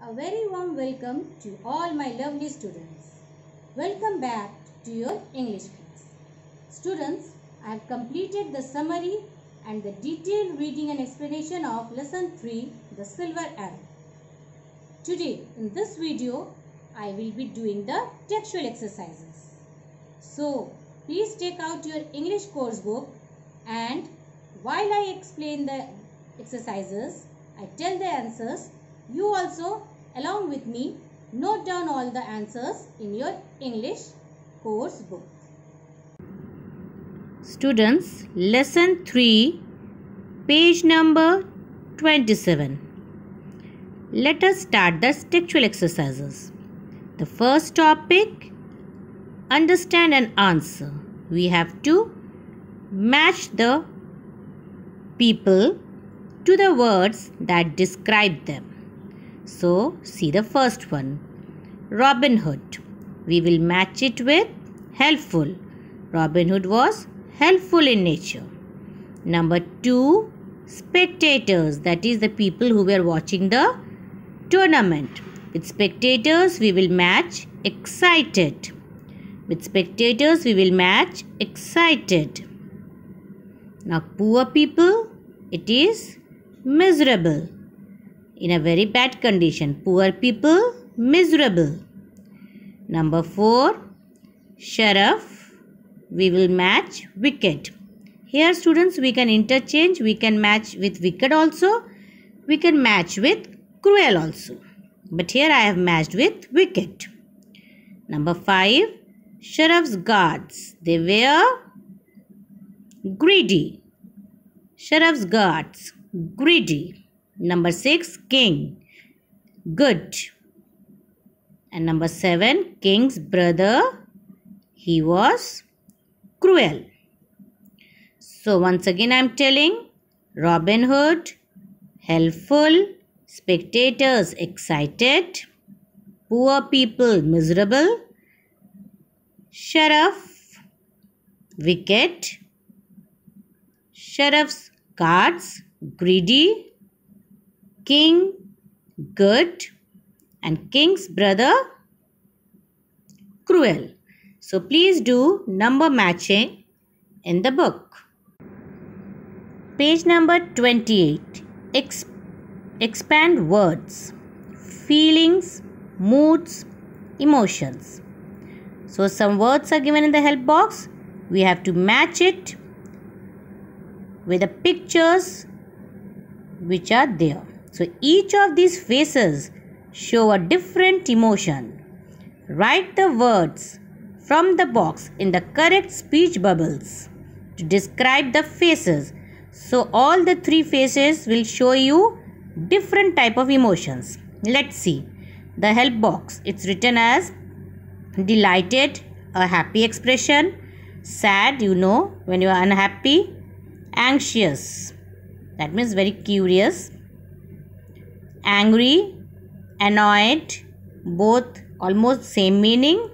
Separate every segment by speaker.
Speaker 1: A very warm welcome to all my lovely students. Welcome back to your English class. Students, I have completed the summary and the detailed reading and explanation of lesson 3, the silver arrow. Today, in this video, I will be doing the textual exercises. So, please take out your English course book and while I explain the exercises, I tell the answers, you also along with me, note down all the answers in your English course book. Students, Lesson 3, page number 27. Let us start the textual exercises. The first topic, understand and answer. We have to match the people to the words that describe them. So see the first one. Robin Hood. We will match it with helpful. Robin Hood was helpful in nature. Number 2. Spectators. That is the people who were watching the tournament. With spectators we will match excited. With spectators we will match excited. Now poor people it is miserable in a very bad condition. Poor people, miserable. Number 4. Sheriff. We will match wicked. Here students we can interchange, we can match with wicked also, we can match with cruel also. But here I have matched with wicked. Number 5. Sheriff's guards. They were greedy. Sheriff's guards. Greedy. Number 6 king good. And number 7 king's brother he was cruel. So once again I am telling Robin Hood helpful spectators excited poor people miserable sheriff wicked sheriff's guards greedy King, good, and king's brother, cruel. So please do number matching in the book. Page number 28. Ex expand words, feelings, moods, emotions. So some words are given in the help box. We have to match it with the pictures which are there. So each of these faces show a different emotion. Write the words from the box in the correct speech bubbles to describe the faces. So all the three faces will show you different type of emotions. Let's see. The help box. It's written as delighted, a happy expression. Sad, you know, when you are unhappy. Anxious. That means very curious angry, annoyed, both almost same meaning,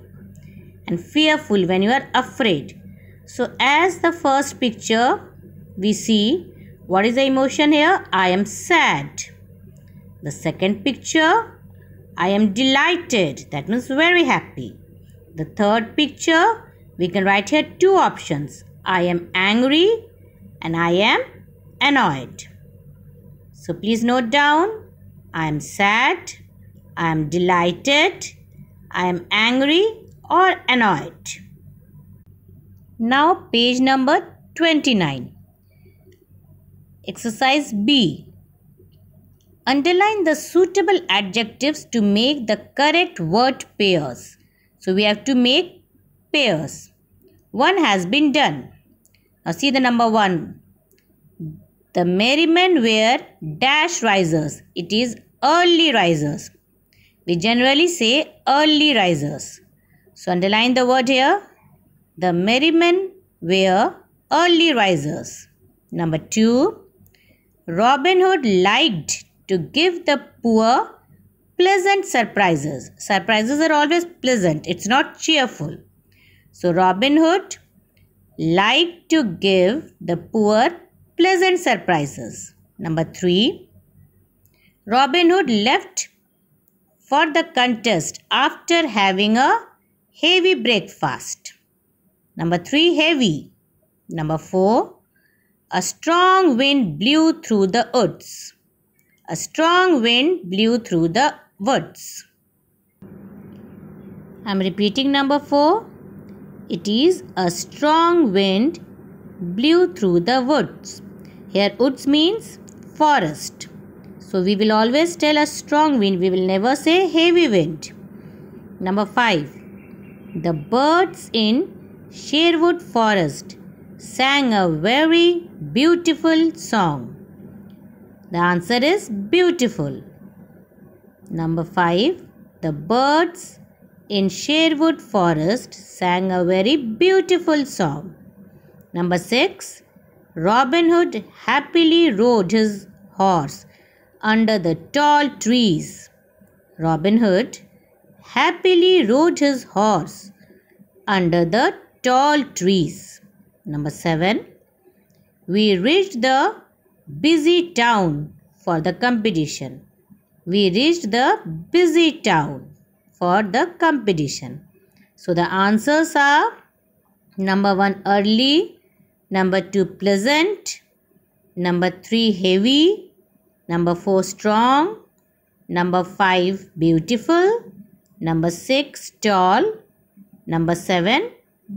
Speaker 1: and fearful when you are afraid. So, as the first picture, we see what is the emotion here? I am sad. The second picture, I am delighted. That means very happy. The third picture, we can write here two options. I am angry and I am annoyed. So please note down I am sad, I am delighted, I am angry or annoyed. Now, page number 29. Exercise B. Underline the suitable adjectives to make the correct word pairs. So, we have to make pairs. One has been done. Now, see the number one. The merriment wear dash risers. It is early risers. We generally say early risers. So underline the word here. The men were early risers. Number two, Robin Hood liked to give the poor pleasant surprises. Surprises are always pleasant, it's not cheerful. So, Robin Hood liked to give the poor pleasant surprises. Number three, Robin Hood left for the contest after having a heavy breakfast. Number 3 heavy. Number 4 a strong wind blew through the woods. A strong wind blew through the woods. I'm repeating number 4. It is a strong wind blew through the woods. Here woods means forest. So we will always tell a strong wind. We will never say heavy wind. Number 5. The birds in Sherwood Forest sang a very beautiful song. The answer is beautiful. Number 5. The birds in Sherwood Forest sang a very beautiful song. Number 6. Robin Hood happily rode his horse under the tall trees. Robin Hood happily rode his horse under the tall trees. Number 7. We reached the busy town for the competition. We reached the busy town for the competition. So the answers are number 1 early, number 2 pleasant, number 3 heavy, Number 4 strong. Number 5 beautiful. Number 6 tall. Number 7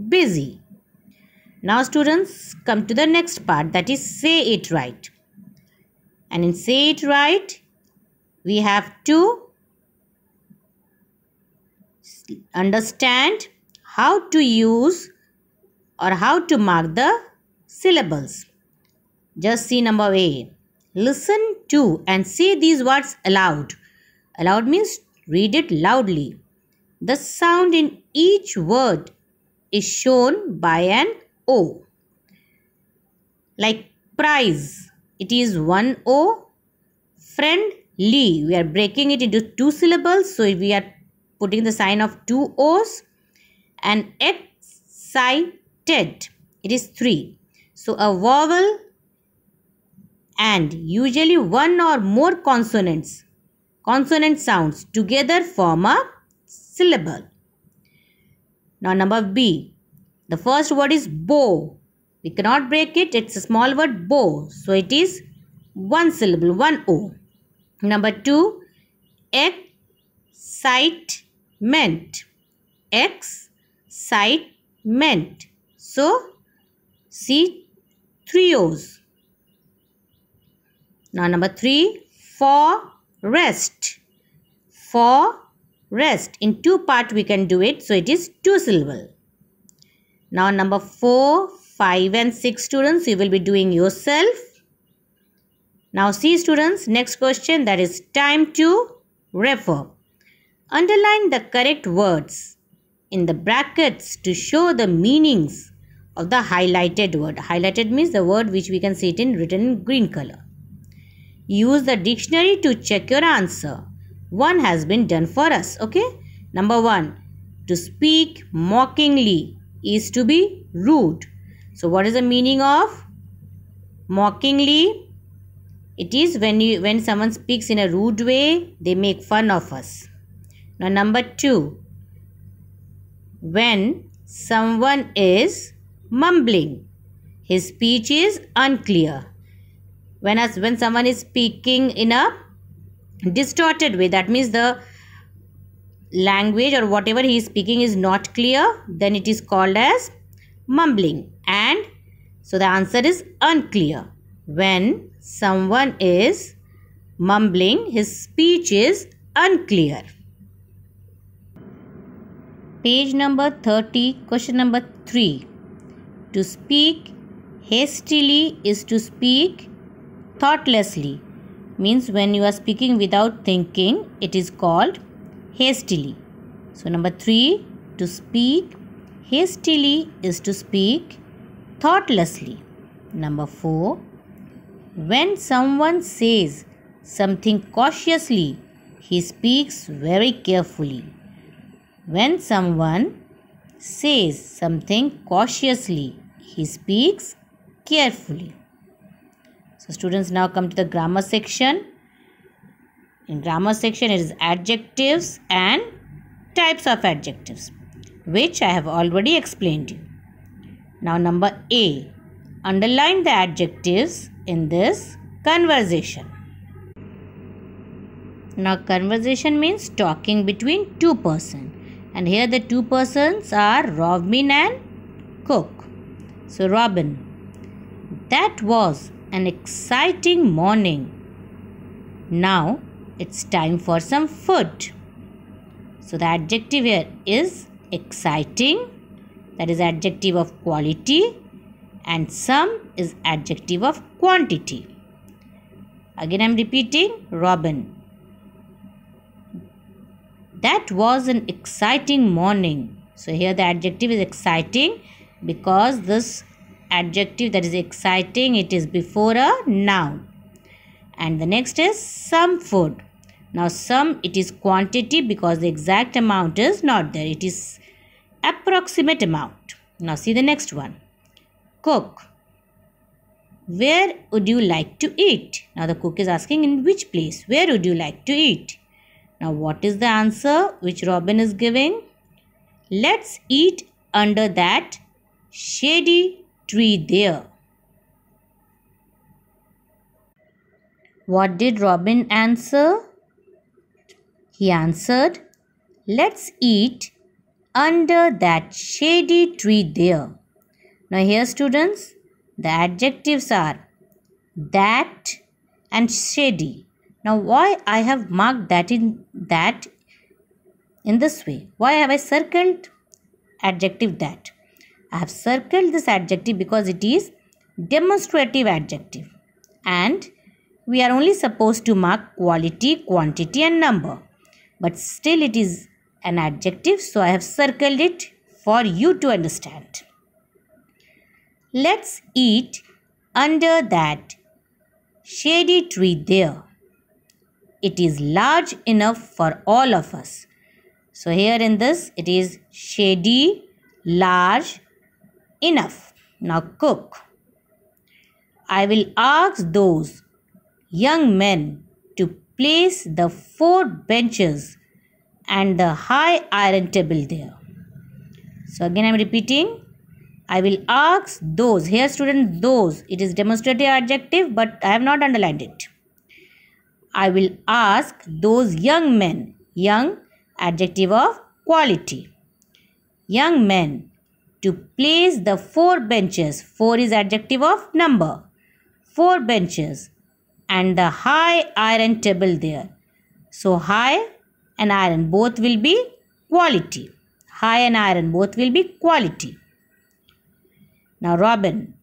Speaker 1: busy. Now students come to the next part that is say it right. And in say it right we have to understand how to use or how to mark the syllables. Just see number A. Listen to and say these words aloud. Aloud means read it loudly. The sound in each word is shown by an O. Like prize, it is one O. Friendly, we are breaking it into two syllables, so we are putting the sign of two O's. And excited, it is three. So a vowel and usually one or more consonants, consonant sounds together form a syllable. Now number B. The first word is bow. We cannot break it. It's a small word bow. So it is one syllable, one O. Number two, excitement. Excitement. So see three O's. Now number three, for rest. For rest. In two part we can do it. So it is two syllable. Now number four, five and six students you will be doing yourself. Now see students, next question that is time to refer. Underline the correct words in the brackets to show the meanings of the highlighted word. Highlighted means the word which we can see it in written in green color. Use the dictionary to check your answer. One has been done for us. Okay. Number one, to speak mockingly is to be rude. So, what is the meaning of mockingly? It is when you when someone speaks in a rude way, they make fun of us. Now, number two, when someone is mumbling, his speech is unclear when as when someone is speaking in a distorted way that means the language or whatever he is speaking is not clear then it is called as mumbling and so the answer is unclear when someone is mumbling his speech is unclear page number 30 question number 3 to speak hastily is to speak thoughtlessly means when you are speaking without thinking it is called hastily so number 3 to speak hastily is to speak thoughtlessly number 4 when someone says something cautiously he speaks very carefully when someone says something cautiously he speaks carefully so students now come to the grammar section. In grammar section it is adjectives and types of adjectives which I have already explained you. Now number A. Underline the adjectives in this conversation. Now conversation means talking between two persons and here the two persons are Robin and Cook. So Robin, that was an exciting morning. Now it's time for some food. So the adjective here is exciting, that is adjective of quality, and some is adjective of quantity. Again, I'm repeating Robin. That was an exciting morning. So here the adjective is exciting because this adjective that is exciting it is before a noun and the next is some food now some it is quantity because the exact amount is not there it is approximate amount now see the next one cook where would you like to eat now the cook is asking in which place where would you like to eat now what is the answer which robin is giving let's eat under that shady tree there. What did Robin answer? He answered, Let's eat under that shady tree there. Now, here, students, the adjectives are that and shady. Now, why I have marked that in that in this way? Why have I circled adjective that? I have circled this adjective because it is demonstrative adjective and we are only supposed to mark quality, quantity and number. But still it is an adjective so I have circled it for you to understand. Let's eat under that shady tree there. It is large enough for all of us. So here in this it is shady, large Enough. Now cook. I will ask those young men to place the four benches and the high iron table there. So again I am repeating. I will ask those. Here students those. It is demonstrative adjective but I have not underlined it. I will ask those young men. Young adjective of quality. Young men to place the four benches. Four is adjective of number. Four benches and the high iron table there. So high and iron both will be quality. High and iron both will be quality. Now Robin,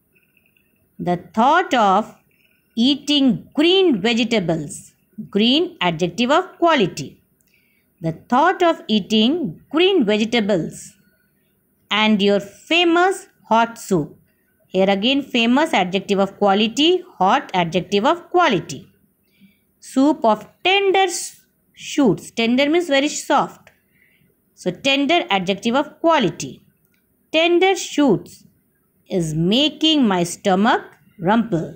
Speaker 1: the thought of eating green vegetables. Green adjective of quality. The thought of eating green vegetables and your famous hot soup. Here again famous adjective of quality, hot adjective of quality. Soup of tender shoots. Tender means very soft. So tender adjective of quality. Tender shoots is making my stomach rumple.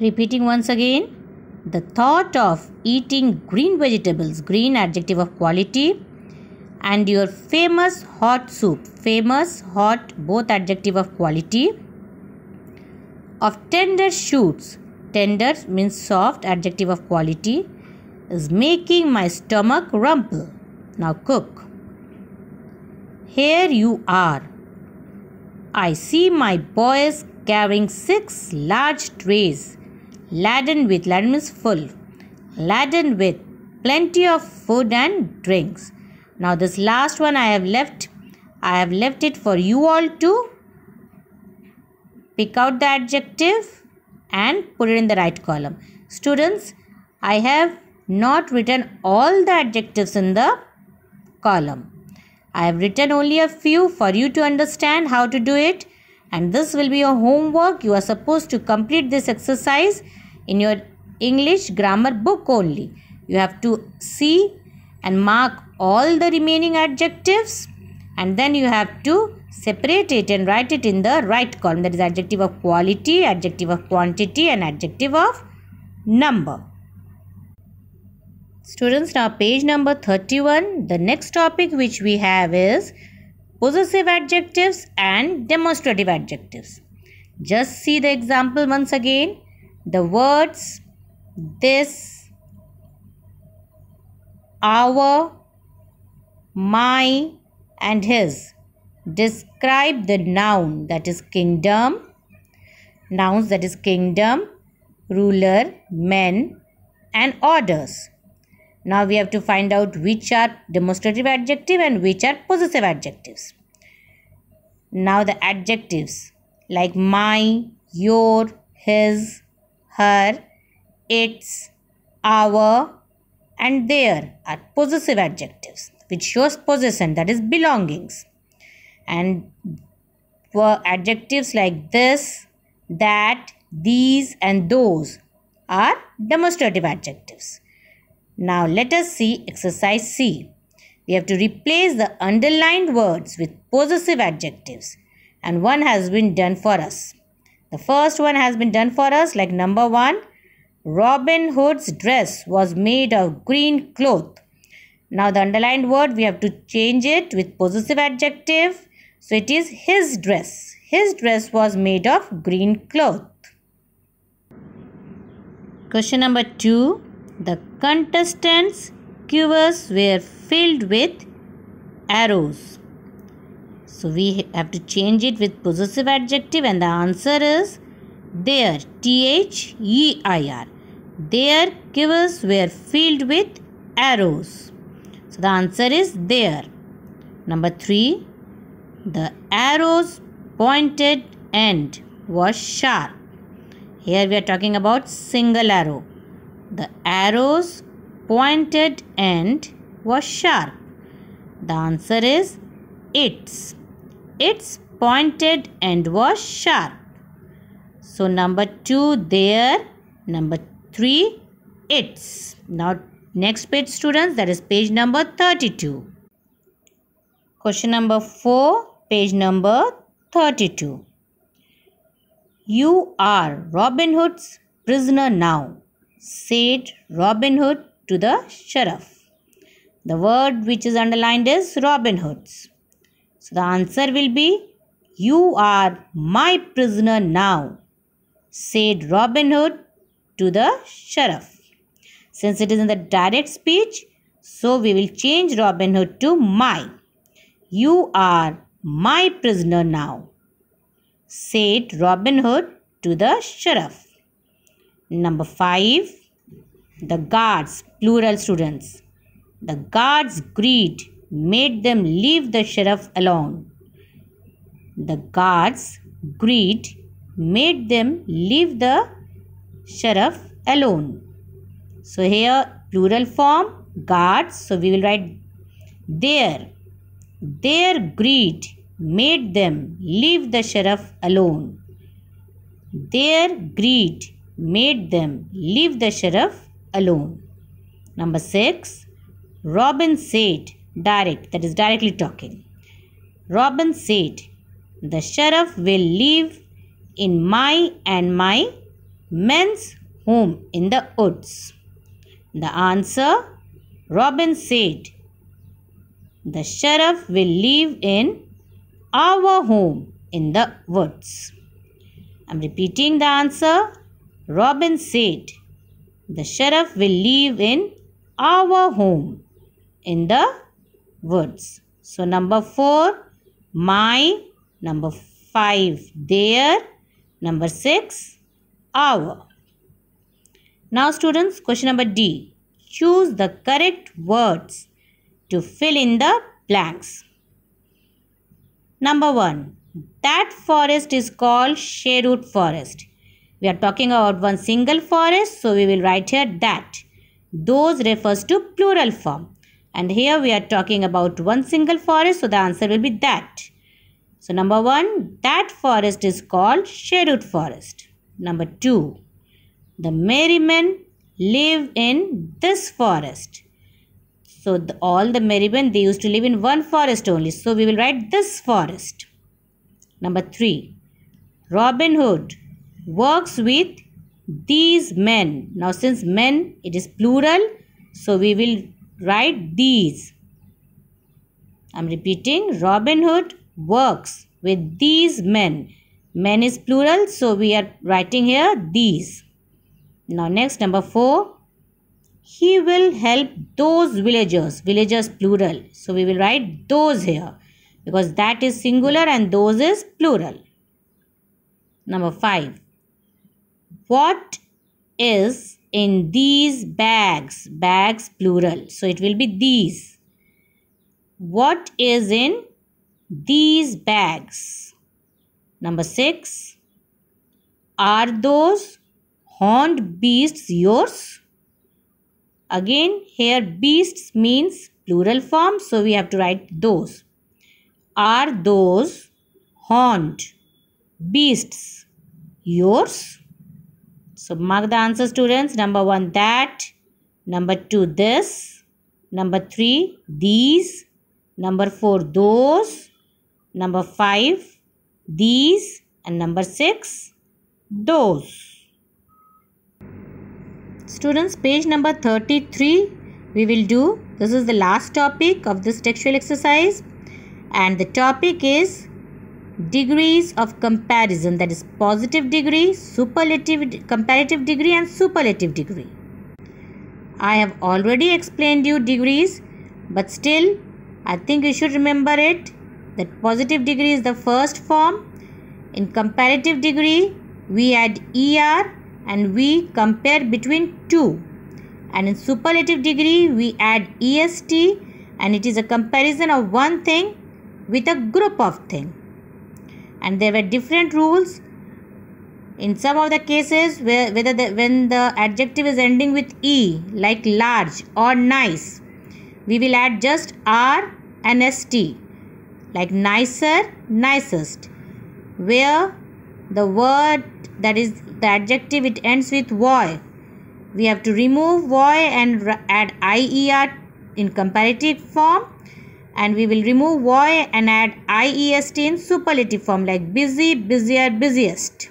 Speaker 1: Repeating once again. The thought of eating green vegetables, green adjective of quality, and your famous hot soup famous hot both adjective of quality of tender shoots tender means soft adjective of quality is making my stomach rumble now cook here you are i see my boys carrying six large trays laden with laden means full laden with plenty of food and drinks now this last one i have left i have left it for you all to pick out the adjective and put it in the right column students i have not written all the adjectives in the column i have written only a few for you to understand how to do it and this will be your homework you are supposed to complete this exercise in your english grammar book only you have to see and mark all the remaining adjectives and then you have to separate it and write it in the right column that is adjective of quality, adjective of quantity and adjective of number. Students now page number 31 the next topic which we have is possessive adjectives and demonstrative adjectives. Just see the example once again the words this our, my, and his. Describe the noun that is kingdom, nouns that is kingdom, ruler, men, and orders. Now we have to find out which are demonstrative adjective and which are possessive adjectives. Now the adjectives like my, your, his, her, its, our, and there are possessive adjectives which shows possession that is belongings and were adjectives like this that these and those are demonstrative adjectives now let us see exercise c we have to replace the underlined words with possessive adjectives and one has been done for us the first one has been done for us like number 1 Robin Hood's dress was made of green cloth. Now the underlined word we have to change it with possessive adjective. So it is his dress. His dress was made of green cloth. Question number 2. The contestants' quivers were filled with arrows. So we have to change it with possessive adjective and the answer is their. T H E I R. Their quivers were filled with arrows. So the answer is there. Number 3. The arrow's pointed end was sharp. Here we are talking about single arrow. The arrow's pointed end was sharp. The answer is its. Its pointed end was sharp. So number 2 there. Number Three. It's Now next page students that is page number 32. Question number 4 page number 32. You are Robin Hood's prisoner now said Robin Hood to the sheriff. The word which is underlined is Robin Hood's. So the answer will be you are my prisoner now, said Robin Hood to the sheriff, Since it is in the direct speech, so we will change Robin Hood to my. You are my prisoner now, said Robin Hood to the Sheriff. Number 5. The guards, plural students. The guards' greed made them leave the Sheriff alone. The guards' greed made them leave the Sharaf alone. So here plural form guards. So we will write their. Their greed made them leave the Sharaf alone. Their greed made them leave the Sharaf alone. Number six, Robin said direct, that is directly talking. Robin said, the sheriff will live in my and my men's home in the woods? The answer Robin said, The sheriff will live in our home in the woods. I'm repeating the answer. Robin said, The sheriff will live in our home in the woods. So, number four, my. Number five, there. Number six, hour. Now students, question number D. Choose the correct words to fill in the blanks. Number 1. That forest is called Sherwood forest. We are talking about one single forest, so we will write here that. Those refers to plural form. And here we are talking about one single forest, so the answer will be that. So number 1. That forest is called Sherwood forest. Number two, the merrymen live in this forest. So the, all the merrymen, they used to live in one forest only. So we will write this forest. Number three, Robin Hood works with these men. Now since men, it is plural. So we will write these. I'm repeating, Robin Hood works with these men men is plural so we are writing here these now next number 4 he will help those villagers villagers plural so we will write those here because that is singular and those is plural number 5 what is in these bags bags plural so it will be these what is in these bags Number 6. Are those horned beasts yours? Again, here beasts means plural form, so we have to write those. Are those horned beasts yours? So mark the answer students. Number 1 that. Number 2 this. Number 3 these. Number 4 those. Number 5 these and number 6 those students page number 33 we will do this is the last topic of this textual exercise and the topic is degrees of comparison that is positive degree superlative comparative degree and superlative degree i have already explained you degrees but still i think you should remember it that positive degree is the first form. In comparative degree, we add er and we compare between two. And in superlative degree, we add est and it is a comparison of one thing with a group of things. And there were different rules. In some of the cases, where, whether the, when the adjective is ending with e, like large or nice, we will add just r and st like nicer, nicest, where the word that is the adjective it ends with y, We have to remove y and add ier in comparative form and we will remove y and add iest in superlative form like busy, busier, busiest.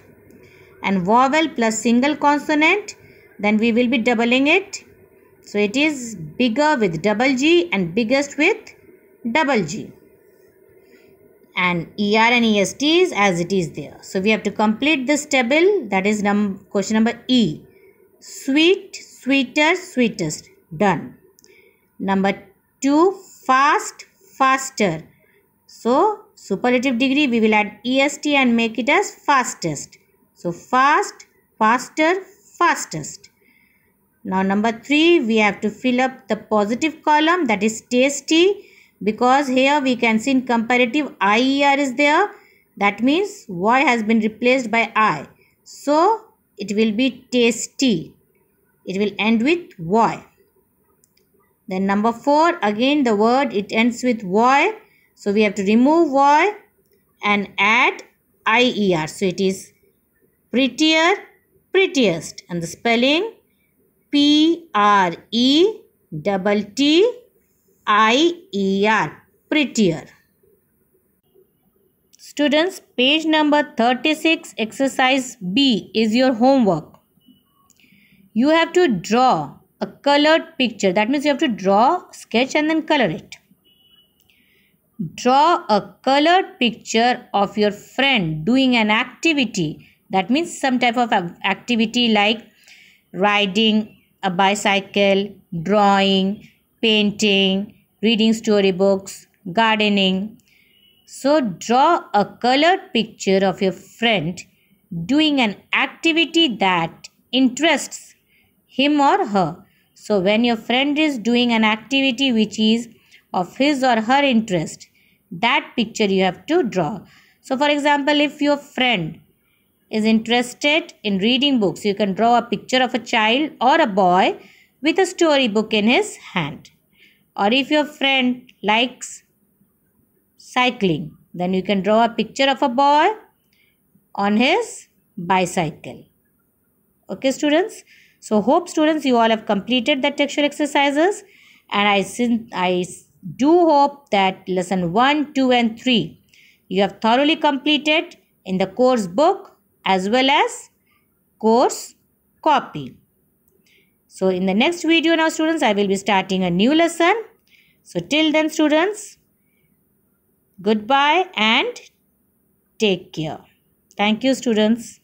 Speaker 1: And vowel plus single consonant then we will be doubling it. So it is bigger with double G and biggest with double G and ER and ests as it is there. So we have to complete this table that is num question number E. Sweet, sweeter, sweetest. Done. Number 2. Fast, faster. So superlative degree we will add EST and make it as fastest. So fast, faster, fastest. Now number 3 we have to fill up the positive column that is tasty because here we can see in comparative IER is there that means Y has been replaced by I so it will be tasty it will end with Y then number 4 again the word it ends with Y so we have to remove Y and add IER so it is prettier prettiest and the spelling P R E double T IER, prettier. Students, page number 36, exercise B is your homework. You have to draw a colored picture. That means you have to draw, sketch and then color it. Draw a colored picture of your friend doing an activity. That means some type of activity like riding a bicycle, drawing, painting, reading storybooks, gardening. So draw a colored picture of your friend doing an activity that interests him or her. So when your friend is doing an activity which is of his or her interest, that picture you have to draw. So for example, if your friend is interested in reading books, you can draw a picture of a child or a boy with a storybook in his hand or if your friend likes cycling then you can draw a picture of a boy on his bicycle okay students so hope students you all have completed the textual exercises and i i do hope that lesson 1 2 and 3 you have thoroughly completed in the course book as well as course copy so in the next video now students, I will be starting a new lesson. So till then students, goodbye and take care. Thank you students.